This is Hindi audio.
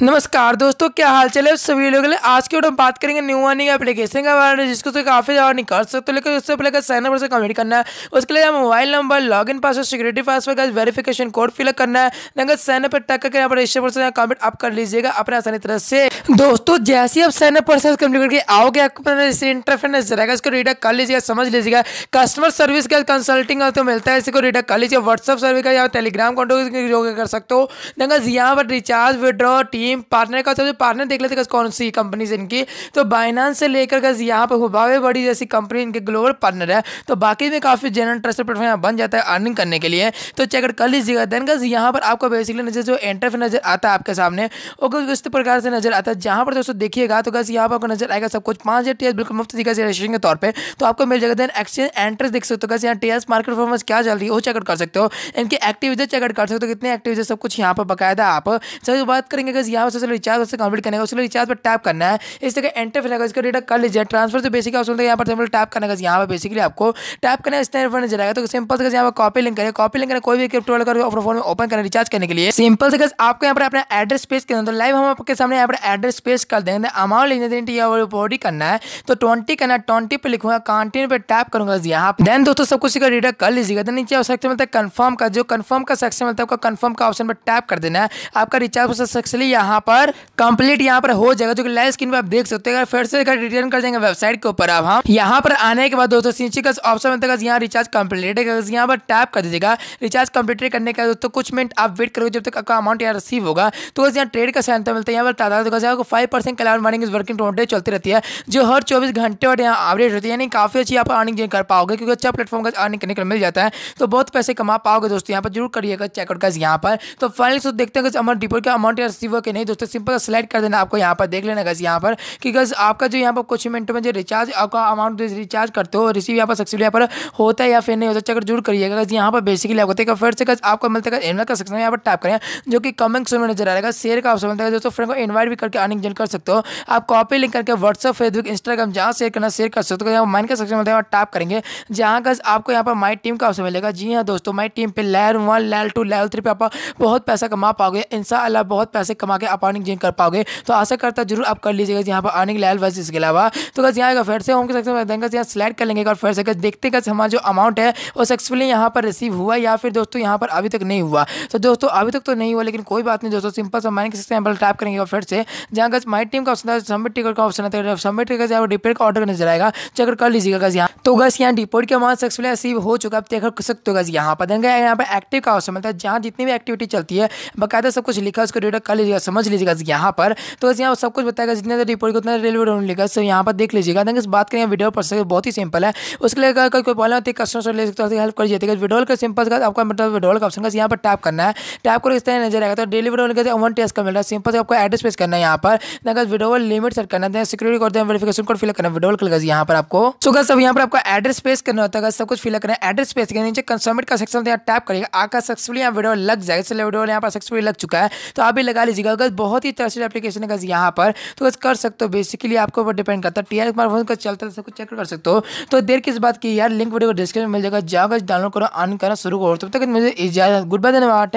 नमस्कार दोस्तों क्या हाल चाल है सभी लिए आज के वीडियो में बात करेंगे न्यू अर्निंग एप्लीकेशन के बारे में जिसको तो काफ़ी ज़्यादा नहीं कर सकते लेकिन उससे पहले का साइन अप से कमेंट करना है उसके लिए mobile number log in password security password का वेरिफिकेशन कोड फिलअप करना है अगर साइन अप पर टैक करके यहाँ पर रजिस्टर प्रोसेस कमेंट आप कर लीजिएगा अपने आसानी तरह से दोस्तों जैसे ही आप साइन अप प्रोसेस कम्प्लीट करके आओगे आपको इंटरफेरेंस रहेगा इसको रीडअप कर लीजिएगा समझ लीजिएगा कस्टमर सर्विस का कंसल्टिंग तो मिलता है इसको रीडअप कर लीजिए व्हाट्सअप सर्विस का या टेलीग्राम कॉन्टो कर सकते हो यहाँ पर रिचार्ज विड्रॉ ये पार्टनर का सबसे पार्टनर देख लेते कौन सी कंपनीज इनकी तो बाइनांस से लेकर गज यहाँ पर हुबावे बड़ी जैसी कंपनी इनके ग्लोबल पार्टनर है तो बाकी में काफ़ी जनरल ट्रस्ट प्लेटफॉर्म बन जाता है अर्निंग करने के लिए तो चेक कर लीजिएगा देन गज यहाँ पर आपको बेसिकली नजर जो एंटरफ नजर आता है आपके सामने वो कुछ उस प्रकार से नजर आता है जहाँ पर दोस्तों देखिएगा तो गज यहाँ पर आपको नजर आएगा सब कुछ पाँच हज़ार टी बिल्कुल मुफ्त दिखा रजिस्ट्रेशन के तौर पर तो आपको मिल जाएगा देन एक्सचेंज एंट्रेस देख सकते हो गज यहाँ टी एस मार्केट परफॉर्मेंस क्या चल रही है वो चेकआउट कर सकते हो इनके एक्टिविटी चेकआउट कर सकते हो कितने एक्टिविटी सब कुछ यहाँ पर बकायदा आप सब तो बात करेंगे गज यहाँ से रिचार्ज उससे कंप्लीट करने का उसके लिए रिचार्ज पर टैप करना है इस तरह एंटर फिर इसका डेटा कर लीजिए ट्रांसफर से बेसिक ऑप्शन यहाँ पर सिंपल टैप करने का यहाँ पर बेसिकली आपको टैप करने इस तरह नजर जाएगा तो सिंपल से यहाँ पर कॉपी लिंक करें कॉपी लिंक करें कोई भी क्रिप्टो वाले अपने फोन में ओपन करें रिचार्ज करने के लिए सिंपल से आपको यहाँ पर अपना एड्रेस पेश कर तो लाइव हम आपके सामने यहाँ पर एड्रेस पेश कर देंगे अमाउंट लेने बॉडी करना है तो ट्वेंटी करना ट्वेंटी पर लिखूंगा कॉन्टिन्यू पर टैप करूंगा यहाँ पर देन दोस्तों सब कुछ डेटा कर लीजिएगा देन नीचे सेक्शन मिलता है कन्फर्म का जो कन्फर्म का सेक्शन मिलता है आपका कन्फर्म का ऑप्शन पर टैप कर देना है आपका रिचार्ज प्रोसेस सक्सेसफुली यहाँ यहाँ पर कंप्लीट यहाँ पर हो जाएगा जो कि लाइव स्क्रीन पर आप देख सकते हैं फिर से रिटर्न कर जाएंगे वेबसाइट के ऊपर आप हम यहाँ पर आने के बाद दोस्तों ऑप्शन में तक यहाँ रिचार्ज कंप्लीट यहाँ पर टैप कर दीजिएगा रिचार्ज कंप्लीट करने के दोस्तों कुछ मिनट आप वेट करोगे जब तक आपका अमाउंट यहाँ रिसीव होगा तो यहाँ ट्रेड का सहायता मिलता है यहाँ पर तादाद देखा जाएगा five percent Kalyan morning working टोटे चलती रहती है जो हर चौबीस घंटे और यहाँ अपडेट होती है यानी काफ़ी अच्छी आप अर्निंग कर पाओगे क्योंकि अच्छा प्लेटफॉर्म का अर्निंग करने के मिल जाता है तो बहुत पैसे कमा पाओगे दोस्तों यहाँ पर जरूर करिएगा चेकआउट का यहाँ पर तो फाइनल देखते हैं अमाउंट डिपोर्ट का अमाउंट रिसीव करने नहीं दोस्तों सिंपल सेलेक्ट कर देना आपको यहाँ पर देख लेना गज यहाँ पर कि गज आपका जो यहाँ पर कुछ मिनटों में जो रिचार्ज आपका अमाउंट रिचार्ज करते हो रिसीव यहाँ पर सक्सेसफुल यहाँ पर होता है या फिर नहीं होता चेक जरूर करिएगा गज यहाँ पर बेसिकली आपको देखा फिर से गज आपको मिलता है इन्वेट का सेक्शन यहाँ पर टाइप करें जो कि कमेंट में नजर आएगा शेयर का ऑप्शन मिलता है दोस्तों फ्रेंड को इन्वाइट भी करके अर्निंग जन कर सकते हो आप कॉपी लिंक करके व्हाट्सअप फेसबुक इंस्टाग्राम जहाँ शेयर करना शेयर कर सकते हो तो यहाँ माइंड का सक्सेस मिलता है टाइप करेंगे जहाँ गज आपको यहाँ पर माई टीम का ऑप्शन मिलेगा जी हाँ दोस्तों माई टीम पर level one level two level three पर आप बहुत पैसा कमा पाओगे इन बहुत पैसे कमा के पाओगे आप अर्निंग जिन कर पाओगे तो आशा करता जरूर आप कर लीजिएगा यहाँ पर अर्निंग लेवल वाइज इसके अलावा तो बस यहाँ फिर से होम के सेक्शन देंगे यहाँ सिलेक्ट कर लेंगे और फिर से देखते हैं हमारा जो अमाउंट है वो सक्सेसफुली यहाँ पर रिसीव हुआ या फिर दोस्तों यहाँ पर अभी तक नहीं हुआ तो दोस्तों अभी तक तो नहीं हुआ लेकिन कोई बात नहीं दोस्तों सिंपल सा माइनिंग सैम्पल टाइप करेंगे और फिर से जहाँ कस माई टीम का ऑप्शन था सबमिट टिकट का ऑप्शन आता है सबमिट टिकट यहाँ रिपेयर का ऑर्डर नजर आएगा चेक तो कर लीजिएगा कस यहाँ तो गज यहाँ डिपोर्ट के अमाउंट सक्सेसफुल रिसीव हो चुका आप देख सकते हो गस यहाँ पर देंगे यहाँ पर एक्टिव का ऑप्शन मिलता है जहाँ जितनी भी एक्टिविटी चलती है बकायदा सब कुछ लिखा उसको रीडर कर लीजिएगा समझ लीजिएगा यहाँ पर तो बस यहाँ सब कुछ बताएगा जितने रिपोर्ट को उतना रेलवे डाउन लेगा सो यहाँ पर देख लीजिएगा देंगे बात करें विड्रॉल सकते बहुत ही सिंपल है उसके लिए अगर कोई प्रॉब्लम होती है कस्टमर से ले सकते हो हेल्प कर जाएगा विड्रॉल का सिंपल का आपका मतलब विड्रॉल का ऑप्शन का यहाँ पर टैप करना है टैप करो इस तरह नजर आएगा तो डिलीवरी होने के वन टेस्ट का मिल रहा है सिंपल से आपको एड्रेस पेस करना है यहाँ पर अगर विड्रॉल लिमिट सेट करना है सिक्योरिटी कोड दें वेरिफिकेशन कोड फिल करना विड्रोल कर यहाँ पर आपको सो गैस अब यहाँ पर आपको एड्रेस पेस करना होता है सब कुछ फिल करना है एड्रेस पेस करना नीचे कंसमिट का सेक्शन यहाँ टैप करेगा आका सक्सेसफुल यहाँ विड्रॉल लग जाएगा इसलिए विड्रॉल यहाँ पर सक्सेसफुल लग चुका है तो आप भी लगा लीजिएगा गज बहुत ही ट्रस्टेड एप्लीकेशन है गज यहाँ पर तो गज कर सकते हो बेसिकली आपको ऊपर डिपेंड करता है टी आर स्मार्टफोन का चलता सब कुछ चेक कर सकते हो तो देर किस बात की यार लिंक वीडियो को डिस्क्रिप्शन में मिल जाएगा जाओ गज डाउनलोड करो ऑन करना शुरू करो तब तक मुझे इजाजत गुड बाय धन्यवाद